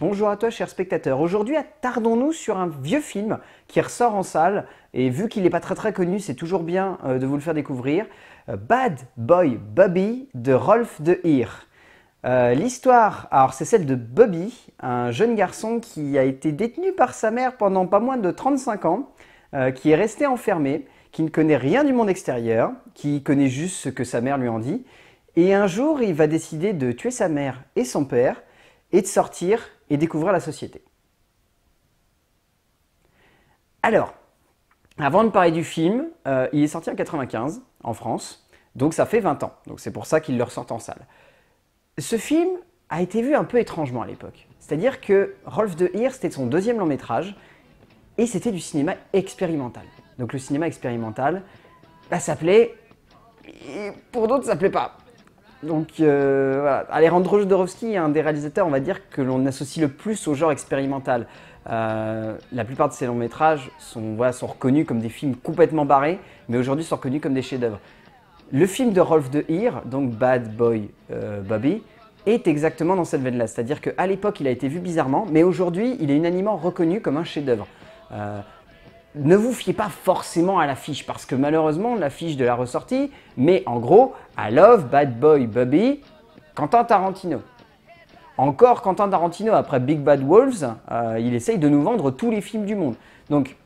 Bonjour à toi, cher spectateur. Aujourd'hui, attardons-nous sur un vieux film qui ressort en salle. Et vu qu'il n'est pas très très connu, c'est toujours bien euh, de vous le faire découvrir. Euh, Bad Boy Bobby de Rolf de Heer. Euh, l'histoire, alors c'est celle de Bobby, un jeune garçon qui a été détenu par sa mère pendant pas moins de 35 ans, qui est resté enfermé, qui ne connaît rien du monde extérieur, qui connaît juste ce que sa mère lui en dit. Et un jour, il va décider de tuer sa mère et son père et de sortir et découvrir la société. Alors, avant de parler du film, euh, il est sorti en 1995, en France, donc ça fait 20 ans. Donc c'est pour ça qu'il le ressort en salle. Ce film a été vu un peu étrangement à l'époque. C'est-à-dire que Rolf de Heer, c'était son deuxième long métrage, et c'était du cinéma expérimental. Donc le cinéma expérimental, bah, ça plaît, pour d'autres ça plaît pas. Donc euh, voilà. Alejandro Jodorowsky est un des réalisateurs, on va dire, que l'on associe le plus au genre expérimental. Euh, la plupart de ses longs métrages sont, reconnus comme des films complètement barrés, mais aujourd'hui sont reconnus comme des chefs-d'œuvre. Le film de Rolf de Heer, donc Bad Boy euh, Bobby, est exactement dans cette veine-là. C'est-à-dire qu'à l'époque, il a été vu bizarrement, mais aujourd'hui, il est unanimement reconnu comme un chef-d'œuvre ne vous fiez pas forcément à l'affiche parce que malheureusement l'affiche de la ressortie met en gros I love Bad Boy Bobby Quentin Tarantino. Encore Quentin Tarantino après Big Bad Wolves, euh, il essaye de nous vendre tous les films du monde. Donc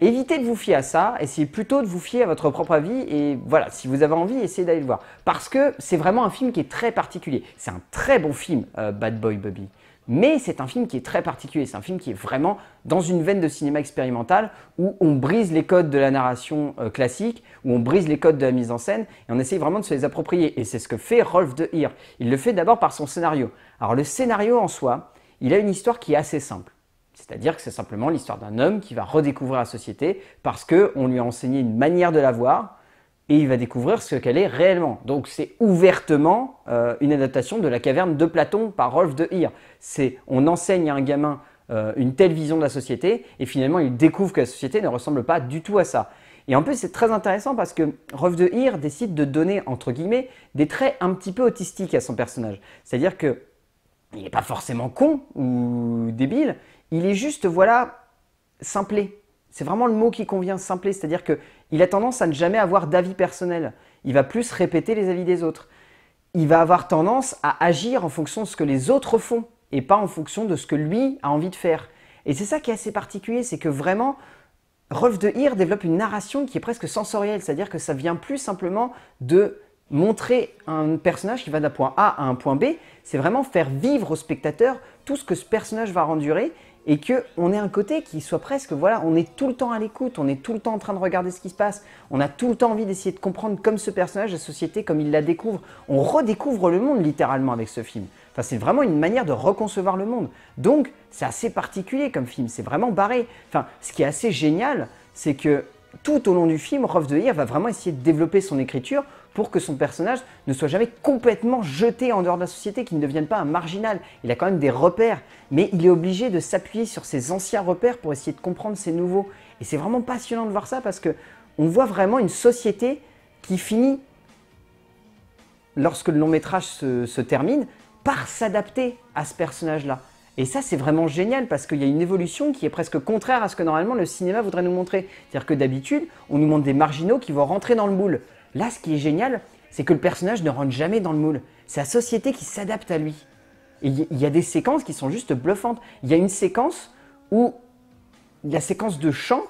évitez de vous fier à ça, essayez plutôt de vous fier à votre propre avis et voilà, si vous avez envie, essayez d'aller le voir. Parce que c'est vraiment un film qui est très particulier. C'est un très bon film, euh, Bad Boy Bobby. Mais c'est un film qui est très particulier, c'est un film qui est vraiment dans une veine de cinéma expérimental où on brise les codes de la narration euh, classique, où on brise les codes de la mise en scène et on essaye vraiment de se les approprier. Et c'est ce que fait Rolf de Heer. Il le fait d'abord par son scénario. Alors le scénario en soi, il a une histoire qui est assez simple. C'est-à-dire que c'est simplement l'histoire d'un homme qui va redécouvrir la société parce qu'on lui a enseigné une manière de la voir, et il va découvrir ce qu'elle est réellement. Donc c'est ouvertement euh, une adaptation de la caverne de Platon par Rolf de Heer. C'est on enseigne à un gamin euh, une telle vision de la société et finalement il découvre que la société ne ressemble pas du tout à ça. Et en plus c'est très intéressant parce que Rolf de Heer décide de donner entre guillemets des traits un petit peu autistiques à son personnage. C'est-à-dire que il n'est pas forcément con ou débile, il est juste voilà simplé c'est vraiment le mot qui convient, simplé, c'est-à-dire qu'il a tendance à ne jamais avoir d'avis personnel. Il va plus répéter les avis des autres. Il va avoir tendance à agir en fonction de ce que les autres font et pas en fonction de ce que lui a envie de faire. Et c'est ça qui est assez particulier, c'est que vraiment, Rolf de Hir développe une narration qui est presque sensorielle, c'est-à-dire que ça vient plus simplement de montrer un personnage qui va d'un point A à un point B, c'est vraiment faire vivre au spectateur tout ce que ce personnage va endurer et que on ait un côté qui soit presque voilà, on est tout le temps à l'écoute, on est tout le temps en train de regarder ce qui se passe, on a tout le temps envie d'essayer de comprendre comme ce personnage la société, comme il la découvre, on redécouvre le monde littéralement avec ce film. Enfin, c'est vraiment une manière de reconcevoir le monde. Donc, c'est assez particulier comme film, c'est vraiment barré. Enfin, ce qui est assez génial, c'est que tout au long du film, Rolf de va vraiment essayer de développer son écriture pour que son personnage ne soit jamais complètement jeté en dehors de la société, qu'il ne devienne pas un marginal. Il a quand même des repères, mais il est obligé de s'appuyer sur ses anciens repères pour essayer de comprendre ses nouveaux. Et c'est vraiment passionnant de voir ça parce que on voit vraiment une société qui finit, lorsque le long métrage se, se termine, par s'adapter à ce personnage-là. Et ça, c'est vraiment génial parce qu'il y a une évolution qui est presque contraire à ce que normalement le cinéma voudrait nous montrer. C'est-à-dire que d'habitude, on nous montre des marginaux qui vont rentrer dans le moule. Là, ce qui est génial, c'est que le personnage ne rentre jamais dans le moule. C'est la société qui s'adapte à lui. il y a des séquences qui sont juste bluffantes. Il y a une séquence où, la séquence de chant,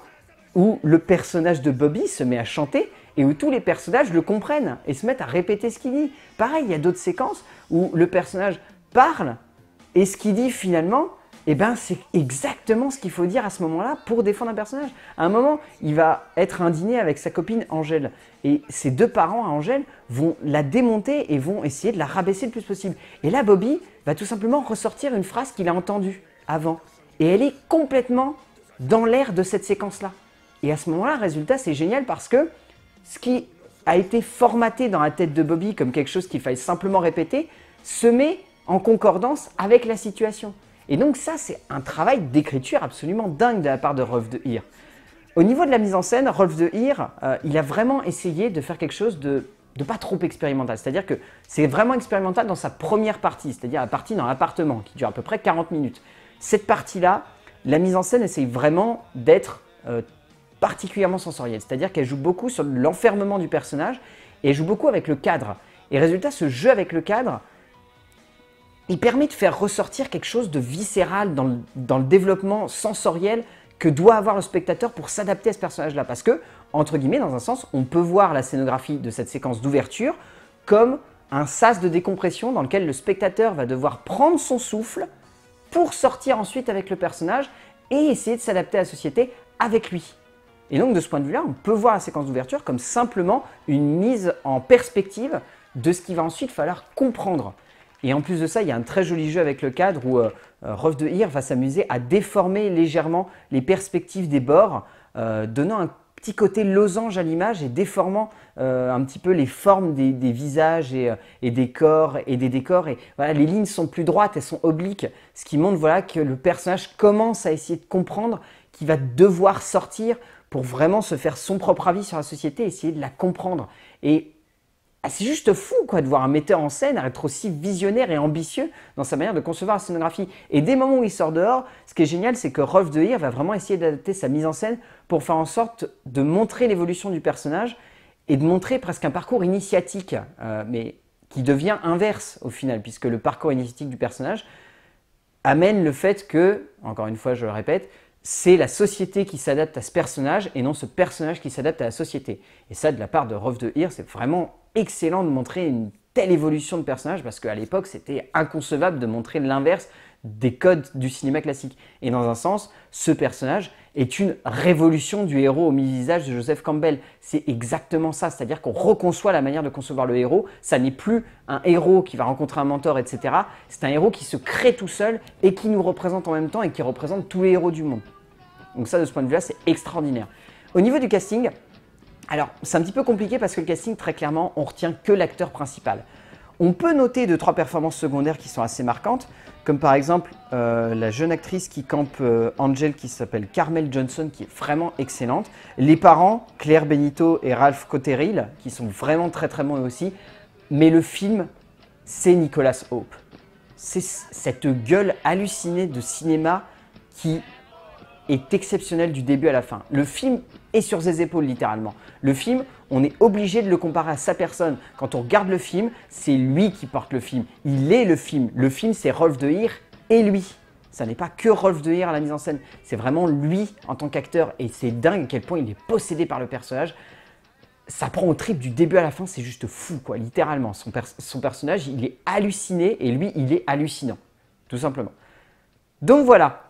où le personnage de Bobby se met à chanter et où tous les personnages le comprennent et se mettent à répéter ce qu'il dit. Pareil, il y a d'autres séquences où le personnage parle et ce qu'il dit finalement, eh ben, c'est exactement ce qu'il faut dire à ce moment-là pour défendre un personnage. À un moment, il va être un dîner avec sa copine Angèle. Et ses deux parents à Angèle vont la démonter et vont essayer de la rabaisser le plus possible. Et là, Bobby va tout simplement ressortir une phrase qu'il a entendue avant. Et elle est complètement dans l'air de cette séquence-là. Et à ce moment-là, le résultat, c'est génial parce que ce qui a été formaté dans la tête de Bobby comme quelque chose qu'il fallait simplement répéter se met en concordance avec la situation. Et donc ça, c'est un travail d'écriture absolument dingue de la part de Rolf de Heer. Au niveau de la mise en scène, Rolf de Heer, euh, il a vraiment essayé de faire quelque chose de, pas trop expérimental. C'est-à-dire que c'est vraiment expérimental dans sa première partie, c'est-à-dire la partie dans l'appartement, qui dure à peu près 40 minutes. Cette partie-là, la mise en scène essaye vraiment d'être euh, particulièrement sensorielle. C'est-à-dire qu'elle joue beaucoup sur l'enfermement du personnage et elle joue beaucoup avec le cadre. Et résultat, ce jeu avec le cadre, il permet de faire ressortir quelque chose de viscéral dans le, développement sensoriel que doit avoir le spectateur pour s'adapter à ce personnage-là. Parce que, entre guillemets, dans un sens, on peut voir la scénographie de cette séquence d'ouverture comme un sas de décompression dans lequel le spectateur va devoir prendre son souffle pour sortir ensuite avec le personnage et essayer de s'adapter à la société avec lui. Et donc de ce point de vue-là, on peut voir la séquence d'ouverture comme simplement une mise en perspective de ce qu'il va ensuite falloir comprendre. Et en plus de ça, il y a un très joli jeu avec le cadre où euh, euh Ruff de Hir va s'amuser à déformer légèrement les perspectives des bords, euh, donnant un petit côté losange à l'image et déformant euh, un petit peu les formes des, visages et, des corps et des décors. Et voilà, les lignes sont plus droites, elles sont obliques, ce qui montre voilà que le personnage commence à essayer de comprendre qu'il va devoir sortir pour vraiment se faire son propre avis sur la société, essayer de la comprendre. Ah, c'est juste fou quoi, de voir un metteur en scène être aussi visionnaire et ambitieux dans sa manière de concevoir la scénographie. Et dès le moment où il sort dehors, ce qui est génial, c'est que Rolf de Heer va vraiment essayer d'adapter sa mise en scène pour faire en sorte de montrer l'évolution du personnage et de montrer presque un parcours initiatique, euh, mais qui devient inverse au final, puisque le parcours initiatique du personnage amène le fait que, encore une fois je le répète, c'est la société qui s'adapte à ce personnage et non ce personnage qui s'adapte à la société. Et ça, de la part de Rolf de Heer, c'est vraiment excellent de montrer une telle évolution de personnage parce qu'à l'époque, c'était inconcevable de montrer l'inverse des codes du cinéma classique. Et dans un sens, ce personnage, est une révolution du héros au mi-visage de Joseph Campbell. C'est exactement ça, c'est-à-dire qu'on reconçoit la manière de concevoir le héros. Ça n'est plus un héros qui va rencontrer un mentor, etc. C'est un héros qui se crée tout seul et qui nous représente en même temps et qui représente tous les héros du monde. Donc ça, de ce point de vue-là, c'est extraordinaire. Au niveau du casting, alors c'est un petit peu compliqué parce que le casting, très clairement, on retient que l'acteur principal. On peut noter deux, trois performances secondaires qui sont assez marquantes, comme par exemple euh, la jeune actrice qui campe euh, Angel, qui s'appelle Carmel Johnson, qui est vraiment excellente. Les parents, Claire Benito et Ralph Cotterill, qui sont vraiment très très bons aussi. Mais le film, c'est Nicolas Hope. C'est cette gueule hallucinée de cinéma qui est exceptionnelle du début à la fin. Le film et sur ses épaules littéralement. Le film, on est obligé de le comparer à sa personne. Quand on regarde le film, c'est lui qui porte le film. Il est le film. Le film, c'est Rolf de Heer et lui. Ça n'est pas que Rolf de Heer à la mise en scène, c'est vraiment lui en tant qu'acteur. Et c'est dingue à quel point il est possédé par le personnage. Ça prend au trip du début à la fin, c'est juste fou, quoi, littéralement. Son, son personnage, il est halluciné et lui, il est hallucinant, tout simplement. Donc voilà,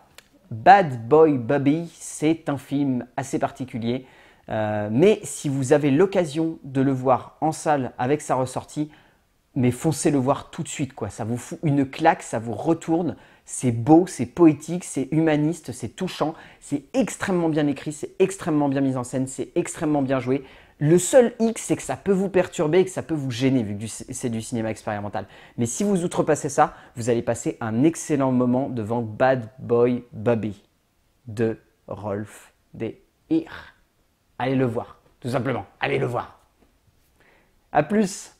Bad Boy Bobby, c'est un film assez particulier, euh, mais si vous avez l'occasion de le voir en salle avec sa ressortie, mais foncez le voir tout de suite, quoi. Ça vous fout une claque, ça vous retourne. C'est beau, c'est poétique, c'est humaniste, c'est touchant, c'est extrêmement bien écrit, c'est extrêmement bien mis en scène, c'est extrêmement bien joué. Le seul hic, c'est que ça peut vous perturber et que ça peut vous gêner vu que c'est du cinéma expérimental. Mais si vous outrepassez ça, vous allez passer un excellent moment devant Bad Boy Bobby de Rolf des Allez le voir, tout simplement. Allez le voir. A plus